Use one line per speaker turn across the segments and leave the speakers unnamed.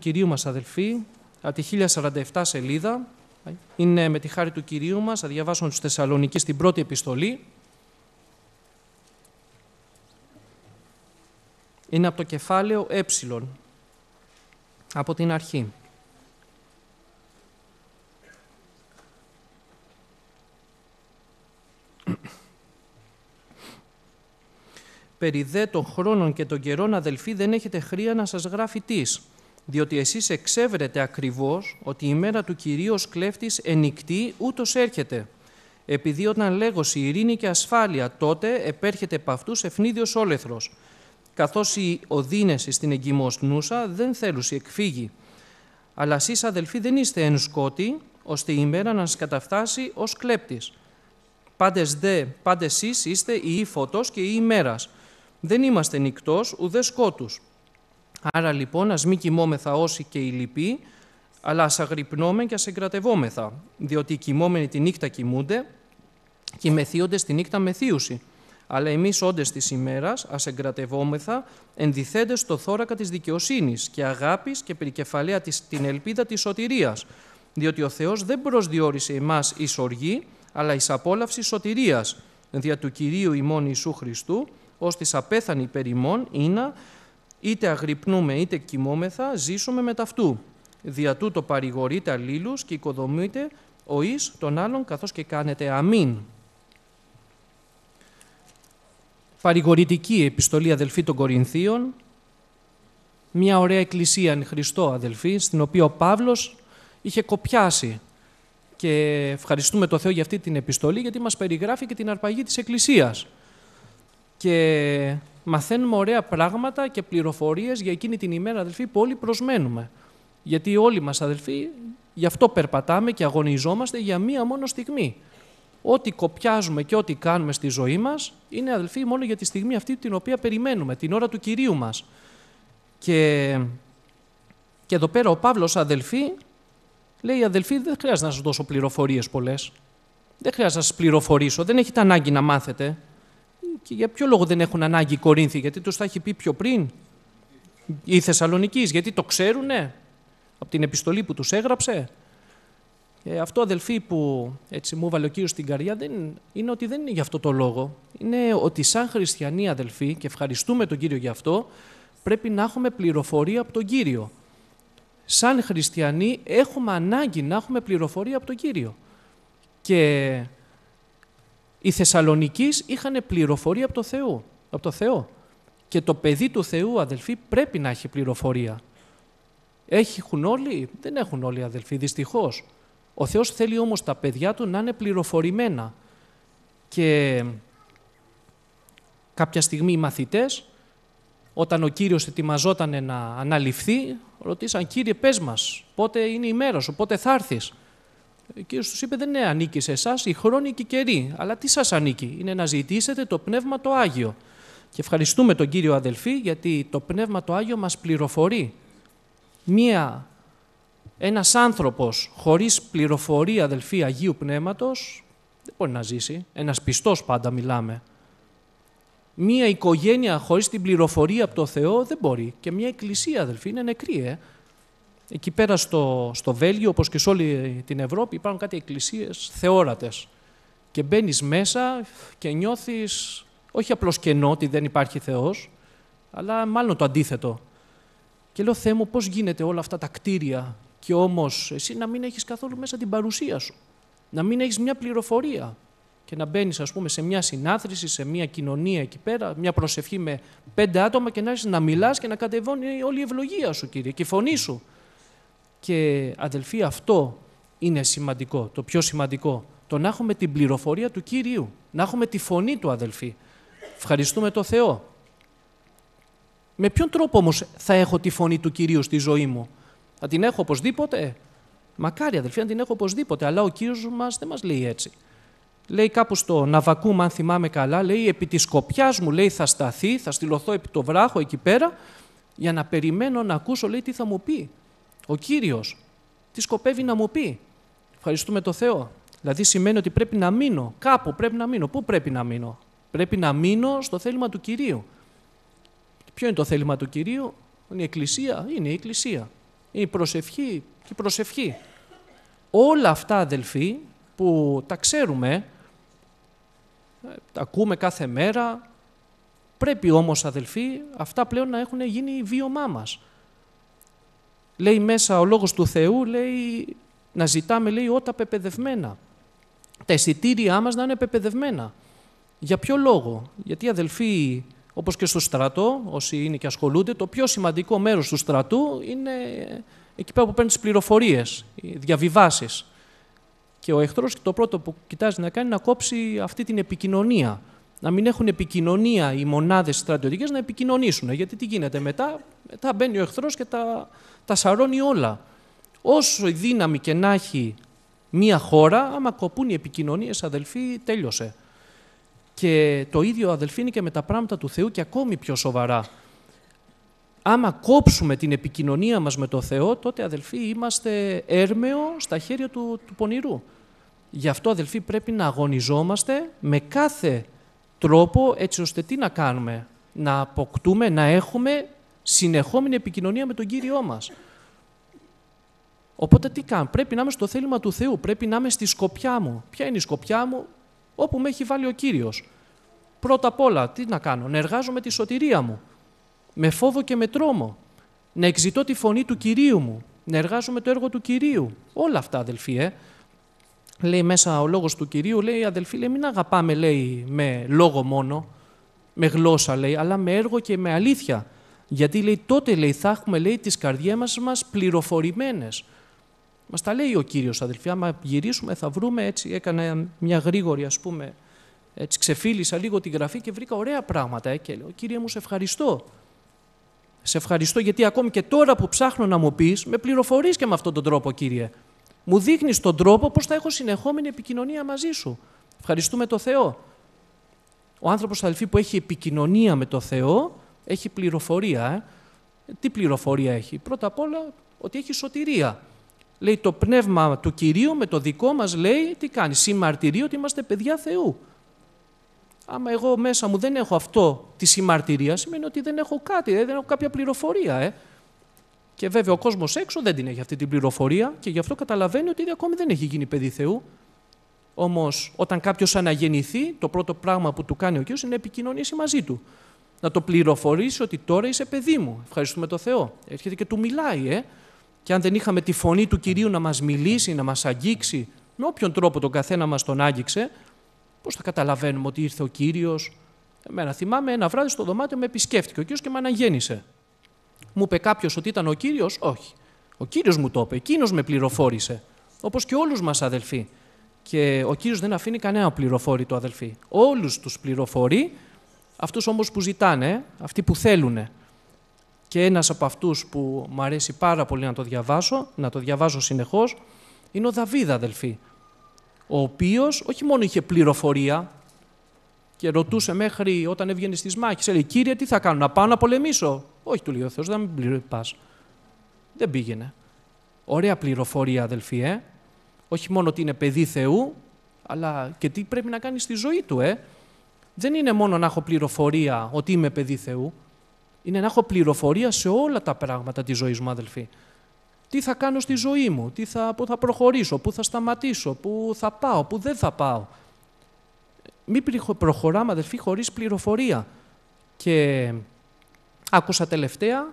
Κυρίου μας αδελφή, από τη 1047 σελίδα, είναι με τη χάρη του Κυρίου μας, θα διαβάσουμε τους Θεσσαλονικείς την πρώτη επιστολή. Είναι από το κεφάλαιο ε, από την αρχή. Περιδέ των χρόνων και των καιρών, αδελφοί, δεν έχετε χρία να σας γράφει τις διότι εσείς εξέβρετε ακριβώς ότι η μέρα του Κυρίου ως κλέφτης ενικτή ούτως έρχεται. Επειδή όταν λέγωση ειρήνη και ασφάλεια τότε επέρχεται επ' αυτούς ευνίδιος όλεθρος, καθώς οι οδύνεση στην νούσα δεν θέλουσι εκφύγει. Αλλά εσείς αδελφοί δεν είστε εν σκότη, ώστε η μέρα να σας καταφτάσει ως κλέπτης. Πάντες δε, πάντες εσείς είστε η φωτός και η ημέρας. Δεν είμαστε νυκτός ουδές σκότους Άρα λοιπόν ας μη κοιμόμεθα όσοι και οι λυποί... αλλά ας αγρυπνόμε και ας εγκρατευόμεθα, διότι οι κοιμόμενοι τη νύχτα κοιμούνται και οι μεθύοντες τη νύχτα μεθύουσι. Αλλά εμείς όντες της ημέρας, ας εγκρατευόμεθα ενδυθέντες στο θώρακα της δικαιοσύνης και αγάπης και περικεφαλαία της, την ελπίδα της σωτηρίας. διότι ο Θεός δεν προσδιορίσε εμάς εις οργή, αλλά εις απόλαυση σωτηρίας. δια του Κυρίου ημών Ιησού Χριστού, ως της απέθανη περιμών είναι είτε αγρυπνούμε είτε κοιμόμεθα, ζήσουμε με ταυτού. Δια τούτο παρηγορείται αλλήλους και οικοδομείται ο εις τον άλλον καθώς και κάνετε αμήν. Παρηγορητική επιστολή αδελφή των Κορινθίων, μια ωραία εκκλησία εν Χριστώ αδελφή, στην οποία ο Παύλος είχε κοπιάσει και ευχαριστούμε το Θεό για αυτή την επιστολή γιατί μας περιγράφει και την αρπαγή της Εκκλησίας. Και μαθαίνουμε ωραία πράγματα και πληροφορίες για εκείνη την ημέρα, αδελφοί, που όλοι προσμένουμε. Γιατί όλοι μας, αδελφοί, γι' αυτό περπατάμε και αγωνιζόμαστε για μία μόνο στιγμή. Ό,τι κοπιάζουμε και ό,τι κάνουμε στη ζωή μας είναι, αδελφοί, μόνο για τη στιγμή αυτή την οποία περιμένουμε, την ώρα του κυρίου μας. Και, και εδώ πέρα ο Παύλος, αδελφοί, λέει: Αδελφοί, δεν χρειάζεται να σας δώσω πληροφορίες πολλές. Δεν χρειάζεται να σας πληροφορήσω, δεν έχετε ανάγκη να μάθετε. Και για ποιο λόγο δεν έχουν ανάγκη οι Κορίνθοι, γιατί τους τα έχει πει πιο πριν. Οι Θεσσαλονίκη, γιατί το ξέρουνε από την επιστολή που τους έγραψε. Ε, αυτό, αδελφοί, που έτσι μου έβαλε ο Κύριος στην καρδιά, δεν είναι ότι δεν είναι γι' αυτό το λόγο. Είναι ότι σαν χριστιανοί, αδελφοί, και ευχαριστούμε τον Κύριο γι' αυτό, πρέπει να έχουμε πληροφορία από τον Κύριο. Σαν χριστιανοί έχουμε ανάγκη να έχουμε πληροφορία από τον Κύριο. Και οι Θεσσαλονικείς είχαν πληροφορία από το Θεό. Από Θεό. Και το παιδί του Θεού, αδελφοί, πρέπει να έχει πληροφορία. Έχουν όλοι, δεν έχουν όλοι αδελφοί, δυστυχώς. Ο Θεός θέλει όμως τα παιδιά του να είναι πληροφορημένα. Και κάποια στιγμή οι μαθητές, όταν ο Κύριος ετοιμαζόταν να αναλυφθεί, ρωτήσαν «Κύριε, πες μας, πότε είναι η μέρα σου, πότε θα έρθεις» Ο του τους είπε δεν είναι ανήκει σε εσάς η χρόνια και η καιρή, αλλά τι σας ανήκει. Είναι να ζητήσετε το Πνεύμα το Άγιο. Και ευχαριστούμε τον Κύριο Αδελφή γιατί το Πνεύμα το Άγιο μας πληροφορεί. Μία, ένας άνθρωπος χωρίς πληροφορία Αδελφή Αγίου Πνεύματος δεν μπορεί να ζήσει. Ένας πιστός πάντα μιλάμε. Μία οικογένεια χωρίς την πληροφορία από το Θεό δεν μπορεί. Και μια εκκλησία αδελφή, είναι νεκρή. Ε. Εκεί πέρα στο, στο Βέλγιο, όπως και σε όλη την Ευρώπη, υπάρχουν κάτι εκκλησίες θεόρατες. Και μπαίνεις μέσα και νιώθεις όχι απλώς κενό ότι δεν υπάρχει Θεός, αλλά μάλλον το αντίθετο. Και λέω, Θεέ μου, πώς γίνεται όλα αυτά τα κτίρια και όμως εσύ να μην έχεις καθόλου μέσα την παρουσία σου, να μην έχεις μια πληροφορία και να μπαίνεις, ας πούμε, σε μια συνάθρηση, σε μια κοινωνία εκεί πέρα, μια προσευχή με πέντε άτομα και να έρθεις να μιλάς και να κατεβώνει όλη η ευλογία σου, Κύριε, και η φωνή σου. Και αδελφοί, αυτό είναι σημαντικό, το πιο σημαντικό. Το να έχουμε την πληροφορία του Κύριου, να έχουμε τη φωνή του αδελφοί. Ευχαριστούμε το Θεό. Με ποιον τρόπο όμως θα έχω τη φωνή του Κυρίου στη ζωή μου. Θα την έχω οπωσδήποτε. Μακάρι αδελφοί, να την έχω οπωσδήποτε. Αλλά ο Κύριος μας δεν μας λέει έτσι. Λέει κάπου στο Ναβακούμ, αν θυμάμαι καλά, λέει επί της σκοπιάς μου, λέει θα σταθεί, θα στυλωθώ επί το βράχο εκεί πέρα, για να περιμένω να ακούσω, λέει, τι θα μου πει ο Κύριος, τι σκοπεύει να μου πει. Ευχαριστούμε το Θεό. Δηλαδή σημαίνει ότι πρέπει να μείνω κάπου, πρέπει να μείνω. Πού πρέπει να μείνω. Πρέπει να μείνω στο θέλημα του Κυρίου. Ποιο είναι το θέλημα του Κυρίου, είναι η Εκκλησία, είναι η Εκκλησία. Είναι η προσευχή και η προσευχή. Όλα αυτά αδελφοί που τα ξέρουμε, τα ακούμε κάθε μέρα, πρέπει όμως αδελφοί αυτά πλέον να έχουν γίνει βίωμά μας. Λέει μέσα ο λόγος του Θεού, λέει, να ζητάμε, λέει, ότα πεπαιδευμένα. Τα αισθητήριά μας να είναι πεπαιδευμένα. Για ποιο λόγο, γιατί αδελφοί, όπως και στο στρατό, όσοι είναι και ασχολούνται, το πιο σημαντικό μέρος του στρατού είναι εκεί πέρα που παίρνεις τις πληροφορίες, οι διαβιβάσεις. Και ο εχθρός το πρώτο που κοιτάζει να κάνει είναι να κόψει αυτή την επικοινωνία να μην έχουν επικοινωνία οι μονάδες στρατιωτικές να επικοινωνήσουν. Γιατί τι γίνεται μετά, μετά μπαίνει ο εχθρός και τα, τα σαρώνει όλα. Όσο η δύναμη και να έχει μία χώρα, άμα κοπούν οι επικοινωνίες, αδελφοί, τέλειωσε. Και το ίδιο αδελφοί είναι και με τα πράγματα του Θεού και ακόμη πιο σοβαρά. Άμα κόψουμε την επικοινωνία μας με το Θεό, τότε αδελφοί είμαστε έρμεο στα χέρια του, του πονηρού. Γι' αυτό αδελφοί πρέπει να αγωνιζόμαστε με κάθε τρόπο έτσι ώστε τι να κάνουμε, να αποκτούμε, να έχουμε συνεχόμενη επικοινωνία με τον Κύριό μας. Οπότε τι κάνω, πρέπει να είμαι στο θέλημα του Θεού, πρέπει να είμαι στη σκοπιά μου. Ποια είναι η σκοπιά μου, όπου με έχει βάλει ο Κύριος. Πρώτα απ' όλα, τι να κάνω, να εργάζομαι τη σωτηρία μου, με φόβο και με τρόμο, να εξητώ τη φωνή του Κυρίου μου, να εργάζομαι το έργο του Κυρίου. Όλα αυτά, αδελφοί, ε λέει μέσα ο λόγος του Κυρίου, λέει αδελφοί, λέει, μην αγαπάμε λέει, με λόγο μόνο, με γλώσσα λέει, αλλά με έργο και με αλήθεια. Γιατί λέει τότε λέει, θα έχουμε λέει, τις καρδιές μας πληροφορημένες. Μας τα λέει ο κύριος αδελφία, άμα γυρίσουμε θα βρούμε, έτσι έκανα μια γρήγορη ας πούμε, έτσι λίγο τη γραφή και βρήκα ωραία πράγματα ε, και λέω «Κύριε μου, σε ευχαριστώ». Σε ευχαριστώ γιατί ακόμη και τώρα που ψάχνω να μου πεις, με πληροφορείς και με αυτόν τον τρόπο, Κύριε μου δείχνεις τον τρόπο πώς θα έχω συνεχόμενη επικοινωνία μαζί σου. Ευχαριστούμε το Θεό. Ο άνθρωπος, αδελφή που έχει επικοινωνία με το Θεό, έχει πληροφορία. Ε. Τι πληροφορία έχει, Πρώτα απ' όλα ότι έχει σωτηρία. Λέει το πνεύμα του κυρίου με το δικό μας λέει τι κάνει. Συμμαρτυρεί ότι είμαστε παιδιά Θεού. Άμα εγώ μέσα μου δεν έχω αυτό της συμμαρτυρίας, σημαίνει ότι δεν έχω κάτι, δεν έχω κάποια πληροφορία. Ε. Και βέβαια ο κόσμος έξω δεν την έχει αυτή την πληροφορία και γι' αυτό καταλαβαίνει ότι ήδη ακόμη δεν έχει γίνει παιδί Θεού. Όμως, όταν κάποιος αναγεννηθεί, το πρώτο πράγμα που του κάνει ο κύριος είναι να επικοινωνήσει μαζί του. Να το πληροφορήσει ότι τώρα είσαι παιδί μου. Ευχαριστούμε τον Θεό. Έρχεται και του μιλάει, ε. Και αν δεν είχαμε τη φωνή του κυρίου να μας μιλήσει, να μας αγγίξει, με όποιον τρόπο τον καθένα μας τον άγγιξε, πώς θα καταλαβαίνουμε ότι ήρθε ο κύριος. Εμένα θυμάμαι ένα βράδυ στο δωμάτιο με επισκέφτηκε ο κύριος και με αναγέννησε. Μου είπε κάποιος ότι ήταν ο κύριος, όχι. Ο κύριος μου το είπε, εκείνος με πληροφόρησε. Όπως και όλους μας αδελφοί. Και ο κύριος δεν αφήνει κανένα πληροφόρητο αδελφοί. Όλους τους πληροφορεί, αυτούς όμως που ζητάνε, αυτοί που θέλουν. Και ένας από αυτούς που μου αρέσει πάρα πολύ να το διαβάσω, να το διαβάζω συνεχώς, είναι ο Δαβίδ αδελφοί. Ο οποίος όχι μόνο είχε πληροφορία, και ρωτούσε μέχρι όταν έβγαινε στις μάχες, έλεγε Κύριε, τι θα κάνω, να πάω να πολεμήσω. Όχι, του λέει ο Θεός, δεν μην πας. Δεν πήγαινε. Ωραία πληροφορία, αδελφοί, ε. Όχι μόνο ότι είναι παιδί Θεού, αλλά και τι πρέπει να κάνει στη ζωή του, ε. Δεν είναι μόνο να έχω πληροφορία ότι είμαι παιδί Θεού. Είναι να έχω πληροφορία σε όλα τα πράγματα της ζωής μου, αδελφοί. Τι θα κάνω στη ζωή μου, τι πού θα προχωρήσω, πού θα σταματήσω, πού θα πάω, πού δεν θα πάω μην προχωράμε, αδερφοί, χωρίς πληροφορία. Και άκουσα τελευταία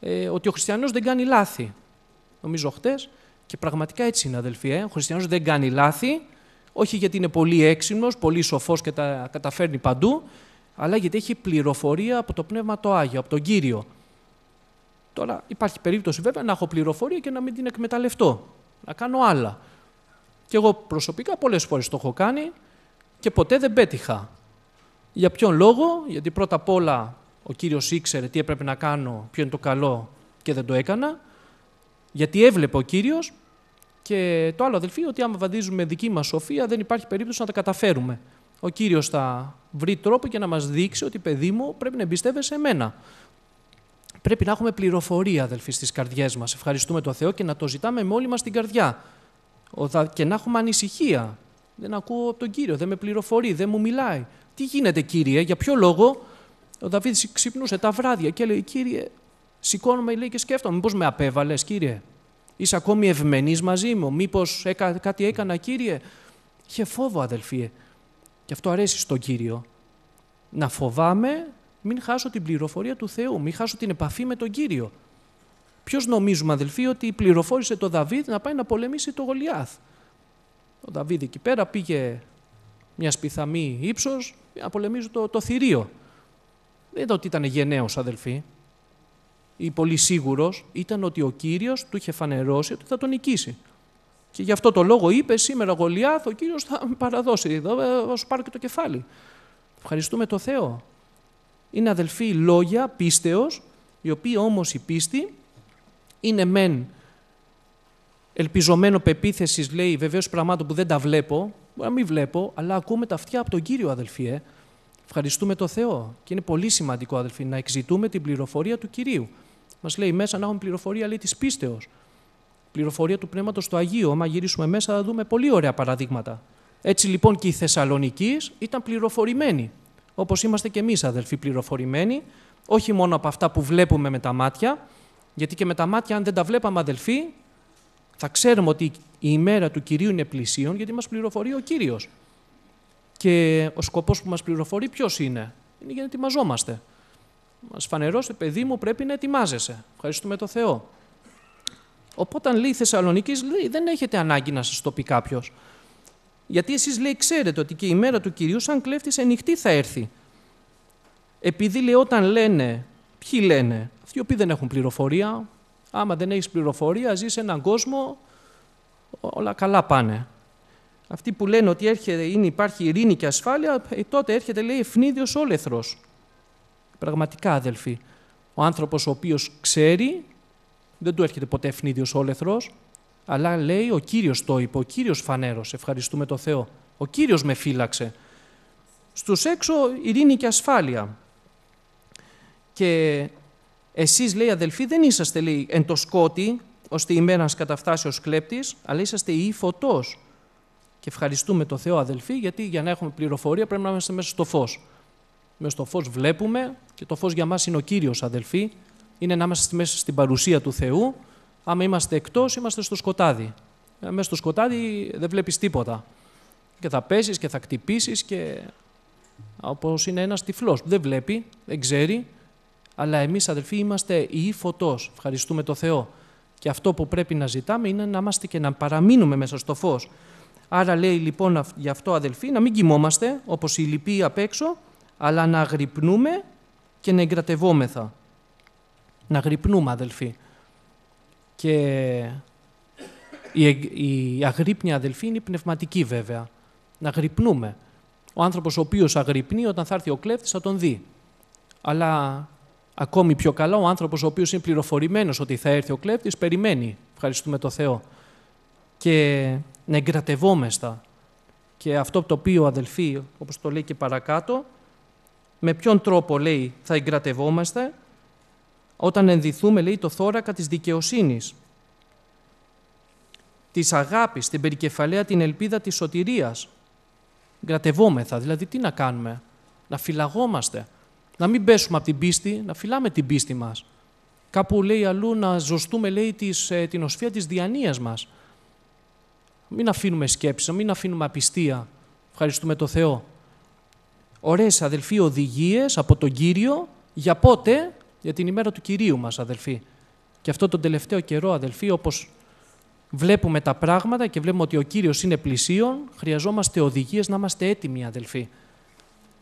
ε, ότι ο χριστιανός δεν κάνει λάθη. Νομίζω χτες. Και πραγματικά έτσι είναι, αδελφοί. Ε. Ο χριστιανός δεν κάνει λάθη, όχι γιατί είναι πολύ έξυπνος, πολύ σοφός και τα καταφέρνει παντού, αλλά γιατί έχει πληροφορία από το Πνεύμα το Άγιο, από τον Κύριο. Τώρα υπάρχει περίπτωση βέβαια να έχω πληροφορία και να μην την εκμεταλλευτώ, να κάνω άλλα. Και εγώ προσωπικά πολλές φορές το έχω κάνει, και ποτέ δεν πέτυχα. Για ποιον λόγο, γιατί πρώτα απ' όλα ο Κύριος ήξερε τι έπρεπε να κάνω, ποιο είναι το καλό και δεν το έκανα, γιατί έβλεπε ο Κύριος και το άλλο αδελφοί ότι άμα βαδίζουμε δική μας σοφία δεν υπάρχει περίπτωση να τα καταφέρουμε. Ο Κύριος θα βρει τρόπο και να μας δείξει ότι παιδί μου πρέπει να εμπιστεύεσαι εμένα. Πρέπει να έχουμε πληροφορία αδελφοί στις καρδιές μας. Ευχαριστούμε τον Θεό και να το ζητάμε με όλη μας την καρδιά. Και να έχουμε ανησυχία δεν ακούω από τον κύριο, δεν με πληροφορεί, δεν μου μιλάει. Τι γίνεται, κύριε, για ποιο λόγο. Ο Δαβίδ ξυπνούσε τα βράδια και λέει: Κύριε, σηκώνομαι λέει, και σκέφτομαι. Μήπως με απέβαλες, κύριε. Είσαι ακόμη ευμενής μαζί μου. Μήπως έκα, κάτι έκανα, κύριε. Είχε φόβο, αδελφίε. Και αυτό αρέσει στον κύριο. Να φοβάμαι, μην χάσω την πληροφορία του Θεού, μην χάσω την επαφή με τον κύριο. Ποιος νομίζουμε, αδελφοί, ότι πληροφόρησε το Δαβίδ να πάει να πολεμήσει το Γολιάθ. Ο Δαβίδ εκεί πέρα πήγε μια σπιθαμή ύψος να πολεμήσει το, το θηρίο. Δεν ήταν ότι ήταν γενναίος αδελφή. ή πολύ σίγουρος ήταν ότι ο Κύριος του είχε φανερώσει ότι θα τον νικήσει. Και γι' αυτό το λόγο είπε σήμερα Γολιάθ, ο Κύριος θα με παραδώσει, εδώ, ε, θα σου πάρω και το κεφάλι. Ευχαριστούμε το Θεό. Είναι αδελφοί λόγια, πίστεως, οι οποίοι όμως η πίστη είναι μεν ελπιζομένο πεποίθησης, λέει βεβαίως πραγμάτων που δεν τα βλέπω, μπορεί να μην βλέπω, αλλά ακούμε τα αυτιά από τον κύριο, αδελφοί. Ε. Ευχαριστούμε τον Θεό. Και είναι πολύ σημαντικό, αδελφοί, να εξητούμε την πληροφορία του κυρίου. Μας λέει μέσα να έχουμε πληροφορία της πίστεως. Πληροφορία του πνεύματος του Αγίου. Άμα γυρίσουμε μέσα, θα δούμε πολύ ωραία παραδείγματα. Έτσι λοιπόν και η Θεσσαλονική ήταν πληροφορημένη. Όπως είμαστε και εμείς, αδελφοί, πληροφορημένοι, όχι μόνο από αυτά που βλέπουμε με τα μάτια, γιατί και με τα μάτια, αν δεν τα βλέπαμε, αδελφοί, θα ξέρουμε ότι η ημέρα του Κυρίου είναι πλησίων, γιατί μας πληροφορεί ο Κύριος. Και ο σκοπός που μας πληροφορεί ποιος είναι. Είναι για να ετοιμαζόμαστε. Μας φανερώστε παιδί μου πρέπει να ετοιμάζεσαι. Ευχαριστούμε το Θεό. Οπότε λέει η Θεσσαλονίκης, λέει, δεν έχετε ανάγκη να σας το πει κάποιος. Γιατί εσείς, λέει ξέρετε ότι και η μέρα του Κυρίου σαν κλέφτης ανοιχτή θα έρθει. Επειδή λέει όταν λένε, ποιοι λένε, αυτοί οι οποίοι δεν έχουν πληροφορία, Άμα δεν έχεις πληροφορία, ζεις σε έναν κόσμο, όλα καλά πάνε. Αυτοί που λένε ότι έρχεται, είναι, υπάρχει ειρήνη και ασφάλεια, ε, τότε έρχεται λέει ευνίδιος όλεθρος. Πραγματικά αδελφοί, ο άνθρωπος ο οποίος ξέρει, δεν του έρχεται ποτέ ευνίδιος όλεθρος, αλλά λέει ο Κύριος το είπε, ο Κύριος φανέρος, ευχαριστούμε το Θεό. Ο Κύριος με φύλαξε. Στους έξω ειρήνη και ασφάλεια. Και εσείς, λέει αδελφοί, δεν είσαστε, λέει, εν το σκότι, ώστε η μέρα καταφτάσει κλέπτης, αλλά είσαστε η φωτός. Και ευχαριστούμε το Θεό, αδελφοί, γιατί για να έχουμε πληροφορία πρέπει να είμαστε μέσα στο φως. Μέσα στο φως βλέπουμε και το φως για μας είναι ο Κύριος, αδελφοί. Είναι να είμαστε μέσα στην παρουσία του Θεού. Άμα είμαστε εκτός, είμαστε στο σκοτάδι. Ε, μέσα στο σκοτάδι δεν βλέπεις τίποτα. Και θα πέσεις και θα χτυπήσεις και όπως είναι ένας τυφλός που δεν βλέπει, δεν ξέρει, αλλά εμείς, αδελφοί, είμαστε η φωτός. Ευχαριστούμε το Θεό. Και αυτό που πρέπει να ζητάμε είναι να είμαστε και να παραμείνουμε μέσα στο φως. Άρα λέει λοιπόν γι' αυτό αδελφοί να μην κοιμόμαστε όπως οι λυποί απ' έξω, αλλά να αγρυπνούμε και να εγκρατευόμεθα. Να αγρυπνούμε αδελφοί. Και η, η αγρύπνια αδελφοί είναι η πνευματική βέβαια. Να αγρυπνούμε. Ο άνθρωπος ο οποίος αγρυπνεί όταν θα έρθει ο κλέφτης θα τον δει. Αλλά Ακόμη πιο καλά, ο άνθρωπος ο οποίος είναι πληροφορημένος ότι θα έρθει ο κλέφτης, περιμένει. Ευχαριστούμε τον Θεό. Και να εγκρατευόμεστα. Και αυτό το οποίο, αδελφοί, όπως το λέει και παρακάτω, με ποιον τρόπο, λέει, θα εγκρατευόμαστε, όταν ενδυθούμε, λέει, το θώρακα της δικαιοσύνης, της αγάπης, την περικεφαλαία, την ελπίδα της σωτηρίας. Εγκρατευόμεθα, δηλαδή τι να κάνουμε, να φυλαγόμαστε, να μην πέσουμε από την πίστη, να φυλάμε την πίστη μας. Κάπου λέει αλλού να ζωστούμε λέει, της, ε, την οσφία της διανίας μας. Μην αφήνουμε σκέψη, μην αφήνουμε απιστία. Ευχαριστούμε το Θεό. Ωραίες αδελφοί οδηγίες από τον Κύριο για πότε, για την ημέρα του Κυρίου μας, αδελφοί. Και αυτό τον τελευταίο καιρό αδελφοί όπως βλέπουμε τα πράγματα και βλέπουμε ότι ο κύριος είναι πλησίον, χρειαζόμαστε οδηγίες να είμαστε έτοιμοι αδελφοί.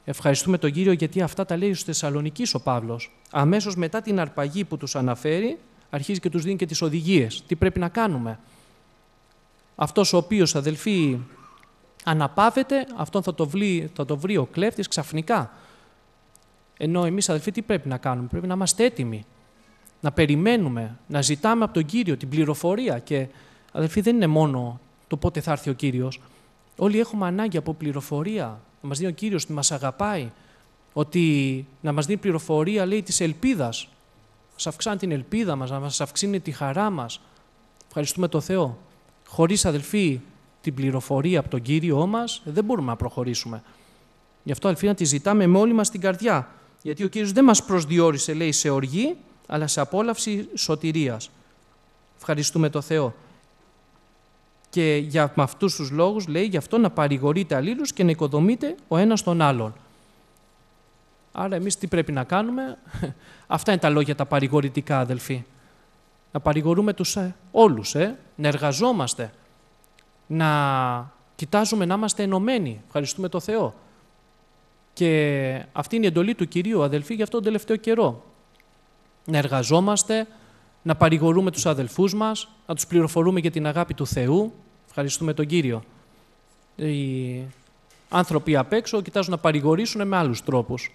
Ευχαριστούμε τον Κύριο γιατί αυτά τα λέει στους Θεσσαλονικείς ο Παύλος. Αμέσως μετά την αρπαγή που τους αναφέρει, αρχίζει και τους δίνει και τις οδηγίες. Τι πρέπει να κάνουμε. Αυτός ο οποίος, αδελφοί, αναπάβεται, αυτόν θα το, βρει, θα το βρει ο κλέφτης ξαφνικά. Ενώ εμείς, αδελφοί, τι πρέπει να κάνουμε. Πρέπει να είμαστε έτοιμοι. Να περιμένουμε, να ζητάμε από τον Κύριο την πληροφορία. Και, αδελφοί, δεν είναι μόνο το πότε θα έρθει ο Κύριος. Όλοι έχουμε ανάγκη από πληροφορία, να μας δίνει ο Κύριος ότι μας αγαπάει, ότι να μας δίνει πληροφορία, λέει, της ελπίδας. Μας αυξάνει την ελπίδα μας, να μας αυξήνει τη χαρά μας. Ευχαριστούμε τον Θεό. Χωρίς, αδελφοί, την πληροφορία από τον Κύριό μας, δεν μπορούμε να προχωρήσουμε. Γι' αυτό, αδελφοί, να τη ζητάμε με όλη μας την καρδιά. Γιατί ο Κύριος δεν μας προσδιορίσε, λέει, σε οργή, αλλά σε απόλαυση σωτηρίας. Ευχαριστούμε τον Θεό. Και για, με αυτούς τους λόγους λέει γι' αυτό να παρηγορείτε αλλήλους και να οικοδομείτε ο ένας τον άλλον. Άρα εμείς τι πρέπει να κάνουμε, αυτά είναι τα λόγια τα παρηγορητικά, αδελφοί. Να παρηγορούμε τους ε, όλους, ε, να εργαζόμαστε, να κοιτάζουμε να είμαστε ενωμένοι. Ευχαριστούμε τον Θεό. Και αυτή είναι η εντολή του Κυρίου, αδελφοί, για αυτόν τον τελευταίο καιρό. Να εργαζόμαστε, να παρηγορούμε τους αδελφούς μας, να τους πληροφορούμε για την αγάπη του Θεού, Ευχαριστούμε τον Κύριο. Οι άνθρωποι απ' έξω κοιτάζουν να παρηγορήσουν με άλλους τρόπους.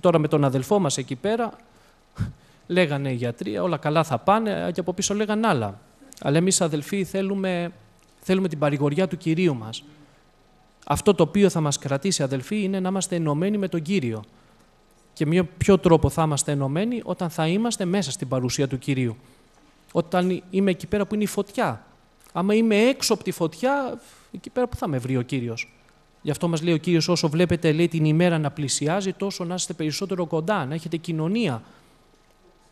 Τώρα με τον αδελφό μας εκεί πέρα, λέγανε οι γιατροί, όλα καλά θα πάνε και από πίσω λέγανε άλλα. Αλλά εμείς αδελφοί θέλουμε, θέλουμε την παρηγοριά του Κυρίου μας. Αυτό το οποίο θα μας κρατήσει αδελφοί είναι να είμαστε ενωμένοι με τον Κύριο. Και με ποιο τρόπο θα είμαστε ενωμένοι όταν θα είμαστε μέσα στην παρουσία του Κυρίου. Όταν είμαι εκεί πέρα που είναι η φωτιά Άμα είμαι έξω από τη φωτιά, εκεί πέρα που θα με βρει ο κύριος. Γι' αυτό μας λέει ο κύριος: Όσο βλέπετε λέει, την ημέρα να πλησιάζει, τόσο να είστε περισσότερο κοντά, να έχετε κοινωνία.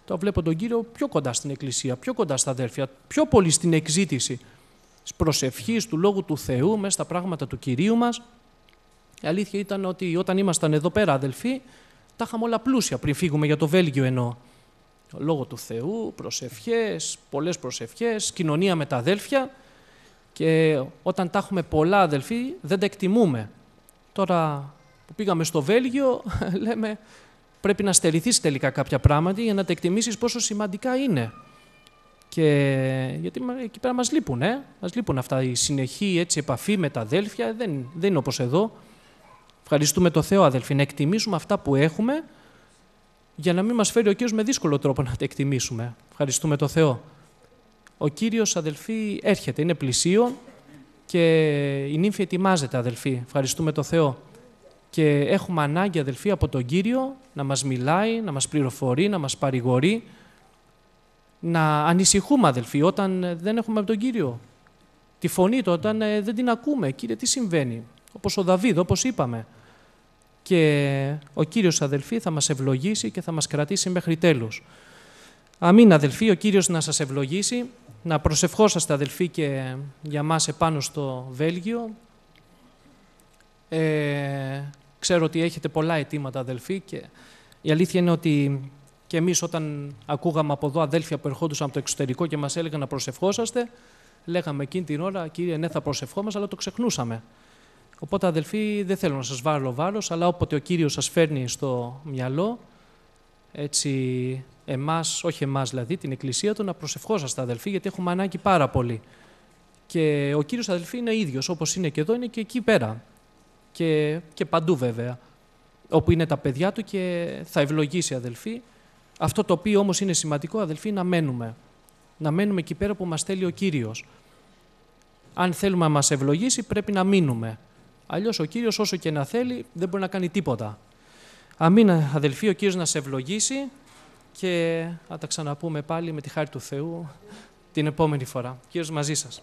Το βλέπω τον κύριο πιο κοντά στην εκκλησία, πιο κοντά στα αδέρφια, πιο πολύ στην εξήτηση της προσευχής, του λόγου του Θεού, μέσα στα πράγματα του κυρίου μας. Η αλήθεια ήταν ότι όταν ήμασταν εδώ πέρα, αδελφοί, τα είχαμε όλα πλούσια πριν φύγουμε για το Βέλγιο εννοώ λόγο του Θεού, προσευχές, πολλές προσευχές, κοινωνία με τα αδέλφια και όταν τα έχουμε πολλά αδελφοί δεν τα εκτιμούμε. Τώρα που πήγαμε στο Βέλγιο λέμε πρέπει να στερηθείς τελικά κάποια πράγματα για να τα εκτιμήσεις πόσο σημαντικά είναι. Και γιατί εκεί πέρα μας λείπουν, ε? μας λείπουν αυτά η συνεχή έτσι, επαφή με τα αδέλφια, δεν, δεν είναι όπως εδώ. Ευχαριστούμε το Θεό αδελφοί, να εκτιμήσουμε αυτά που έχουμε για να μην μας φέρει ο Κύριος με δύσκολο τρόπο να τα εκτιμήσουμε. Ευχαριστούμε το Θεό. Ο Κύριος, αδελφοί, έρχεται, είναι πλησίον και η νύμφη ετοιμάζεται, αδελφοί. Ευχαριστούμε το Θεό. Και έχουμε ανάγκη, αδελφοί, από τον Κύριο να μας μιλάει, να μας πληροφορεί, να μας παρηγορεί, να ανησυχούμε, αδελφοί, όταν δεν έχουμε από τον Κύριο τη φωνή του, όταν ε, δεν την ακούμε. Κύριε, τι συμβαίνει, όπως ο Δαβίδ, όπως είπαμε και ο Κύριος αδελφή θα μας ευλογήσει και θα μας κρατήσει μέχρι τέλους. Αμήν αδελφοί, ο Κύριος να σας ευλογήσει, να προσευχόσαστε αδελφοί και για μας επάνω στο Βέλγιο. Ε, ξέρω ότι έχετε πολλά αιτήματα αδελφοί και η αλήθεια είναι ότι και εμείς όταν ακούγαμε από εδώ αδέλφια που ερχόντουσαν από το εξωτερικό και μας έλεγαν να προσευχόσαστε, λέγαμε εκείνη την ώρα, κύριε, ναι, θα προσευχόμαστε, αλλά το ξεχνούσαμε. Οπότε αδελφοί δεν θέλω να σας βάλω βάρος, αλλά όποτε ο Κύριος σας φέρνει στο μυαλό, έτσι εμάς, όχι εμάς δηλαδή, την Εκκλησία του, να προσευχόσαστε αδελφοί, γιατί έχουμε ανάγκη πάρα πολύ. Και ο Κύριος αδελφοί είναι ίδιος, όπως είναι και εδώ, είναι και εκεί πέρα. Και, και παντού βέβαια, όπου είναι τα παιδιά του και θα ευλογήσει αδελφοί. Αυτό το οποίο όμως είναι σημαντικό, αδελφοί, να μένουμε. Να μένουμε εκεί πέρα που μας θέλει ο Κύριος. Αν θέλουμε να μας ευλογήσει, πρέπει να μείνουμε. Αλλιώς ο κύριος, όσο και να θέλει, δεν μπορεί να κάνει τίποτα. Αμήν, αδελφοί, ο κύριος να σε ευλογήσει και θα τα ξαναπούμε πάλι με τη χάρη του Θεού την επόμενη φορά. Κύριος μαζί σας.